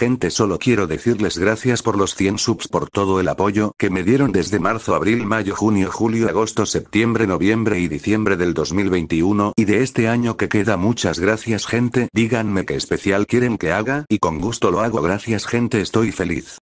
gente solo quiero decirles gracias por los 100 subs por todo el apoyo que me dieron desde marzo, abril, mayo, junio, julio, agosto, septiembre, noviembre y diciembre del 2021 y de este año que queda muchas gracias gente, díganme qué especial quieren que haga y con gusto lo hago gracias gente estoy feliz.